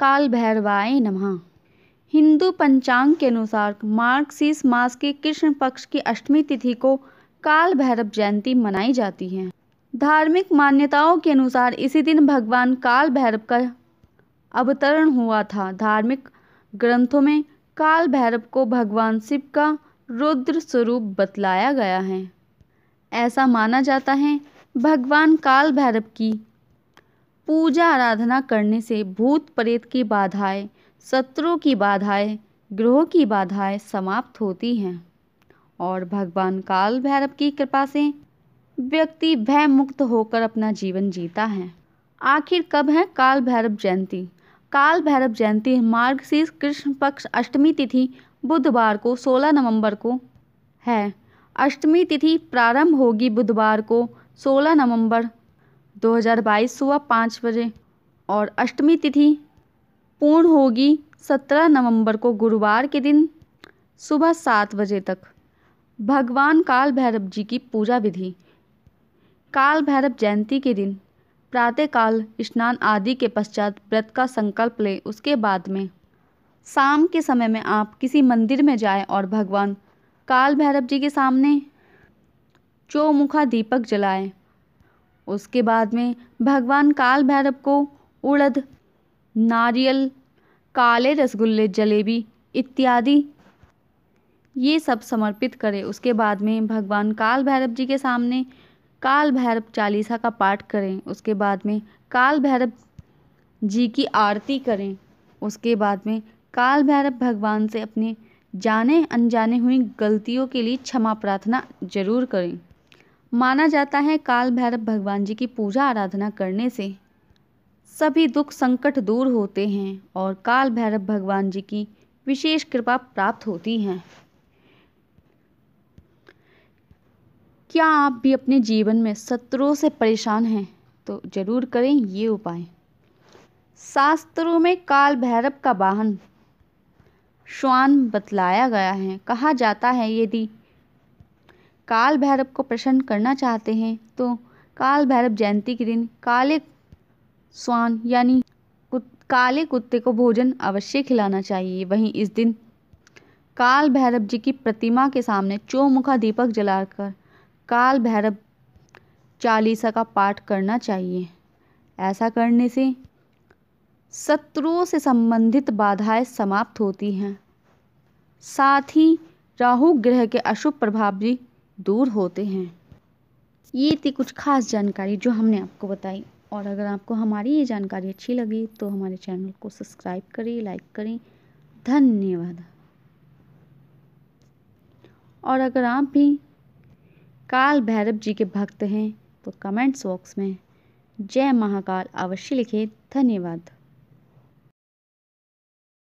काल भैरवाए नमः हिंदू पंचांग के अनुसार मार्क्सिस मास के कृष्ण पक्ष की अष्टमी तिथि को काल भैरव जयंती मनाई जाती है धार्मिक मान्यताओं के अनुसार इसी दिन भगवान काल भैरव का अवतरण हुआ था धार्मिक ग्रंथों में काल भैरव को भगवान शिव का रुद्र स्वरूप बतलाया गया है ऐसा माना जाता है भगवान काल भैरव की पूजा आराधना करने से भूत प्रेत की बाधाएं शत्रुओं की बाधाएं ग्रहों की बाधाएं समाप्त होती हैं और भगवान काल भैरव की कृपा से व्यक्ति भय मुक्त होकर अपना जीवन जीता है आखिर कब है काल भैरव जयंती काल भैरव जयंती मार्गशीर्ष कृष्ण पक्ष अष्टमी तिथि बुधवार को 16 नवंबर को है अष्टमी तिथि प्रारंभ होगी बुधवार को 16 नवंबर दो हज़ार बाईस सुबह पाँच बजे और अष्टमी तिथि पूर्ण होगी सत्रह नवंबर को गुरुवार के दिन सुबह सात बजे तक भगवान काल भैरव जी की पूजा विधि काल भैरव जयंती के दिन प्रातःकाल स्नान आदि के पश्चात व्रत का संकल्प लें उसके बाद में शाम के समय में आप किसी मंदिर में जाएं और भगवान काल भैरव जी के सामने चौमुखा दीपक जलाएं उसके बाद में भगवान काल भैरव को उड़द नारियल काले रसगुल्ले जलेबी इत्यादि ये सब समर्पित करें उसके बाद में भगवान काल भैरव जी के सामने काल भैरव चालीसा का पाठ करें उसके बाद में काल भैरव जी की आरती करें उसके बाद में काल भैरव भगवान से अपने जाने अनजाने हुई गलतियों के लिए क्षमा प्रार्थना जरूर करें माना जाता है काल भैरव भगवान जी की पूजा आराधना करने से सभी दुख संकट दूर होते हैं और काल भैरव भगवान जी की विशेष कृपा प्राप्त होती है क्या आप भी अपने जीवन में शत्रुओं से परेशान हैं तो जरूर करें ये उपाय शास्त्रों में काल भैरव का वाहन श्वान बतलाया गया है कहा जाता है यदि काल भैरव को प्रसन्न करना चाहते हैं तो काल भैरव जयंती के दिन काले स्वान यानी कुत, काले कुत्ते को भोजन अवश्य खिलाना चाहिए वहीं इस दिन काल भैरव जी की प्रतिमा के सामने चौमुखा दीपक जलाकर काल भैरव चालीसा का पाठ करना चाहिए ऐसा करने से शत्रुओं से संबंधित बाधाएं समाप्त होती हैं साथ ही राहु ग्रह के अशुभ प्रभाव भी दूर होते हैं ये थी कुछ खास जानकारी जो हमने आपको बताई और अगर आपको हमारी ये जानकारी अच्छी लगी तो हमारे चैनल को सब्सक्राइब करें लाइक करें धन्यवाद और अगर आप भी काल भैरव जी के भक्त हैं तो कमेंट्स बॉक्स में जय महाकाल अवश्य लिखें धन्यवाद